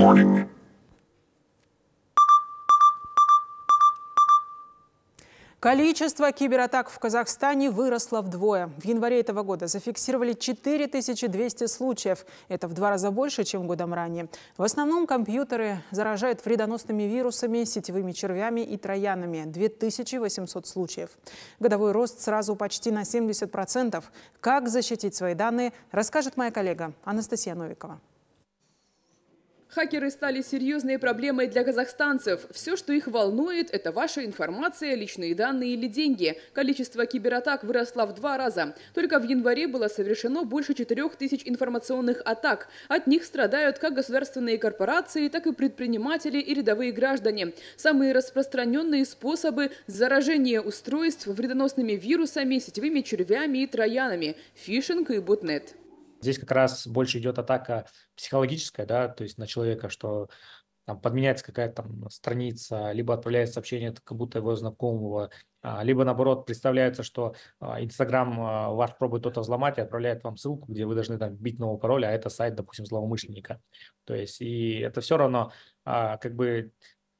warning. Количество кибератак в Казахстане выросло вдвое. В январе этого года зафиксировали 4200 случаев. Это в два раза больше, чем годом ранее. В основном компьютеры заражают вредоносными вирусами, сетевыми червями и троянами. 2800 случаев. Годовой рост сразу почти на 70%. Как защитить свои данные, расскажет моя коллега Анастасия Новикова. Хакеры стали серьезной проблемой для казахстанцев. Все, что их волнует, это ваша информация, личные данные или деньги. Количество кибератак выросло в два раза. Только в январе было совершено больше 4000 информационных атак. От них страдают как государственные корпорации, так и предприниматели и рядовые граждане. Самые распространенные способы – заражение устройств вредоносными вирусами, сетевыми червями и троянами, фишинг и ботнет. Здесь как раз больше идет атака психологическая, да, то есть на человека, что там, подменяется какая-то там страница, либо отправляет сообщение как будто его знакомого, а, либо наоборот представляется, что а, Инстаграм а, ваш пробует кто-то взломать и отправляет вам ссылку, где вы должны там бить нового пароля, а это сайт, допустим, злоумышленника. То есть и это все равно как бы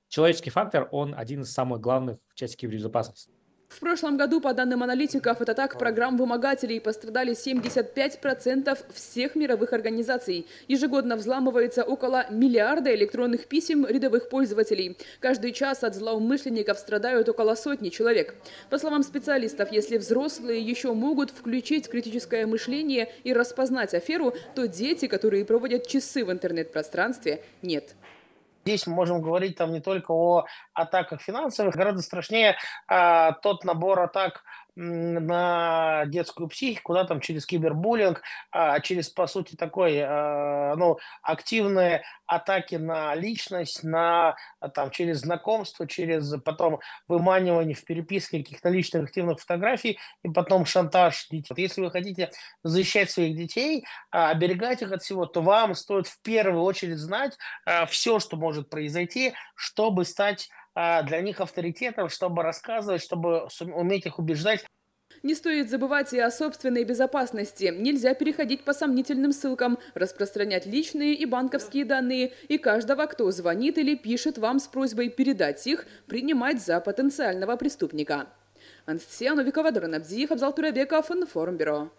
человеческий фактор, он один из самых главных в части кибербезопасности. В прошлом году, по данным аналитиков, от атак программ вымогателей пострадали 75% всех мировых организаций. Ежегодно взламывается около миллиарда электронных писем рядовых пользователей. Каждый час от злоумышленников страдают около сотни человек. По словам специалистов, если взрослые еще могут включить критическое мышление и распознать аферу, то дети, которые проводят часы в интернет-пространстве, нет здесь мы можем говорить там не только о атаках финансовых, гораздо страшнее а, тот набор атак на детскую психику, да, там через кибербуллинг, а, через, по сути, такой, а, ну, активные атаки на личность, на, а, там, через знакомство, через потом выманивание в переписке каких-то личных активных фотографий и потом шантаж детей. Если вы хотите защищать своих детей, оберегать их от всего, то вам стоит в первую очередь знать все, что может произойти, чтобы стать а, для них авторитетом, чтобы рассказывать, чтобы уметь их убеждать. Не стоит забывать и о собственной безопасности. Нельзя переходить по сомнительным ссылкам, распространять личные и банковские данные, и каждого, кто звонит или пишет вам с просьбой передать их, принимать за потенциального преступника. Анастасия Новикова, Дорон Абдиев, Абзал Турабеков, Информбюро.